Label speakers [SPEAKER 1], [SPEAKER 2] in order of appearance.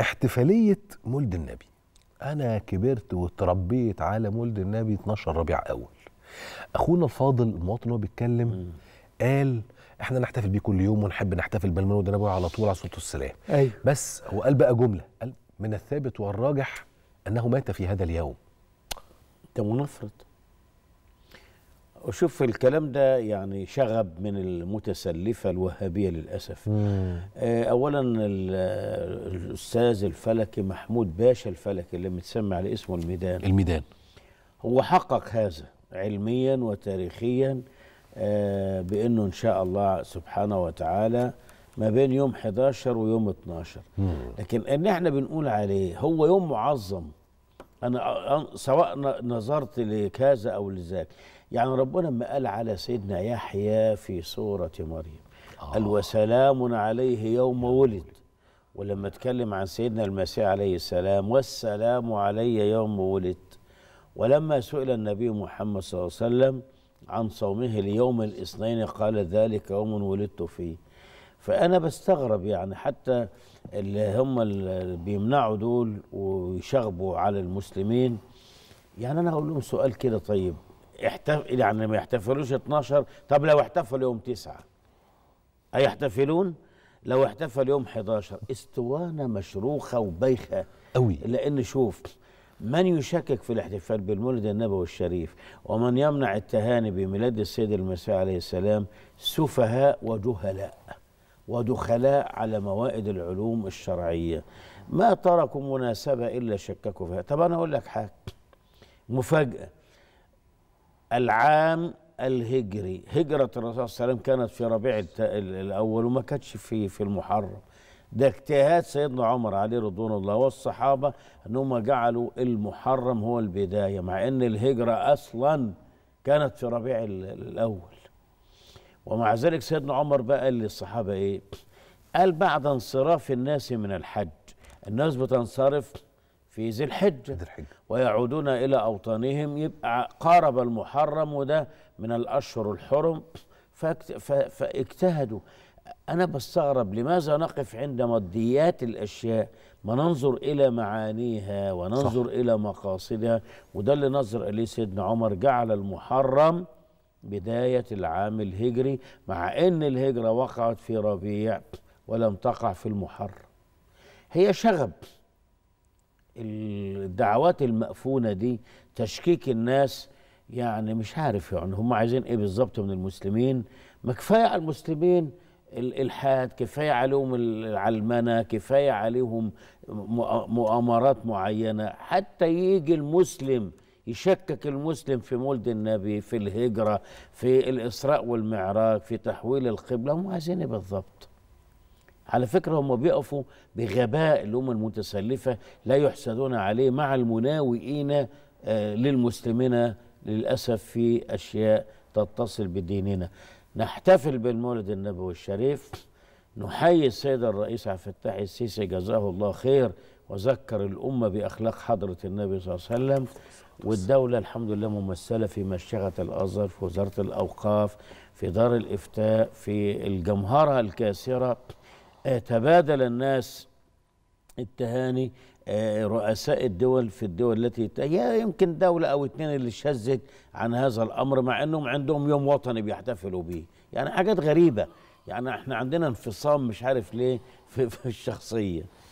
[SPEAKER 1] احتفاليه مولد النبي انا كبرت وتربيت على مولد النبي 12 ربيع اول اخونا الفاضل المواطن هو بيتكلم قال احنا نحتفل بيه كل يوم ونحب نحتفل بالمولد النبوي على طول على صوت السلام أيوه. بس هو قال بقى جمله قال من الثابت والراجح انه مات في هذا اليوم ده منفرد وشوف الكلام ده يعني شغب من المتسلفة الوهابية للأسف مم. آه، أولا الأستاذ الفلكي محمود باشا الفلكي اللي متسمى على اسمه الميدان الميدان هو حقق هذا علميا وتاريخيا آه، بأنه إن شاء الله سبحانه وتعالى ما بين يوم 11 ويوم 12 مم. لكن ان احنا بنقول عليه هو يوم معظم أنا سواء نظرت لكذا أو لذاك يعني ربنا ما قال على سيدنا يحيى في سورة مريم آه. قال وسلام عليه يوم ولد ولما اتكلم عن سيدنا المسيح عليه السلام والسلام علي يوم ولدت ولما سئل النبي محمد صلى الله عليه وسلم عن صومه ليوم الاثنين قال ذلك يوم ولدت فيه فانا بستغرب يعني حتى اللي هم اللي بيمنعوا دول ويشغبوا على المسلمين يعني انا اقول لهم سؤال كده طيب احتف... يعني ما يحتفلوش 12 طب لو احتفلوا يوم 9 هيحتفلون لو احتفل يوم 11 اسطوانه مشروخه وبايخه قوي لان شوف من يشكك في الاحتفال بالمولد النبوي الشريف ومن يمنع التهاني بميلاد السيد المسيح عليه السلام سفهاء وجهلاء ودخلاء على موائد العلوم الشرعية ما تركوا مناسبة إلا شككوا فيها طب أنا أقول لك حاجة مفاجأة العام الهجري هجرة الرسول صلى الله عليه وسلم كانت في ربيع الأول وما كانتش في في المحرم ده اجتهاد سيدنا عمر عليه رضوان الله والصحابة أنهم جعلوا المحرم هو البداية مع أن الهجرة أصلا كانت في ربيع الأول ومع ذلك سيدنا عمر بقى قال للصحابه ايه قال بعد انصراف الناس من الحج الناس بتنصرف في ذي الحجة ذي الحجة ويعودون إلى أوطانهم يبقى قارب المحرم وده من الأشهر الحرم فاجتهدوا أنا بستغرب لماذا نقف عند ماديات الأشياء ما ننظر إلى معانيها وننظر صح. إلى مقاصدها وده اللي نظر إليه سيدنا عمر جعل المحرم بداية العام الهجري مع أن الهجرة وقعت في ربيع ولم تقع في المحرم هي شغب الدعوات المأفونة دي تشكيك الناس يعني مش عارف يعني هم عايزين ايه بالظبط من المسلمين ما كفايه على المسلمين الالحاد كفايه عليهم العلمنه كفايه عليهم مؤامرات معينه حتى يجي المسلم يشكك المسلم في مولد النبي في الهجرة في الإسراء والمعراج في تحويل القبلة هم عايزين إيه بالضبط على فكرة هم بيقفوا بغباء الأمة المتسلفة لا يحسدون عليه مع المناوئين آه، للمسلمين للأسف في أشياء تتصل بديننا نحتفل بالمولد النبوي الشريف نحيي السيد الرئيس عبد الفتاح السيسي جزاه الله خير وذكر الأمة بأخلاق حضرة النبي صلى الله عليه وسلم والدولة الحمد لله ممثلة في مشيخة الأزهر في وزارة الأوقاف في دار الإفتاء في الجمهرة الكاسرة تبادل الناس التهاني آه، رؤساء الدول في الدول التي يمكن دولة أو اثنين اللي شذت عن هذا الأمر مع أنهم عندهم يوم وطني بيحتفلوا به يعني حاجات غريبة يعني احنا عندنا انفصام مش عارف ليه في, في الشخصيه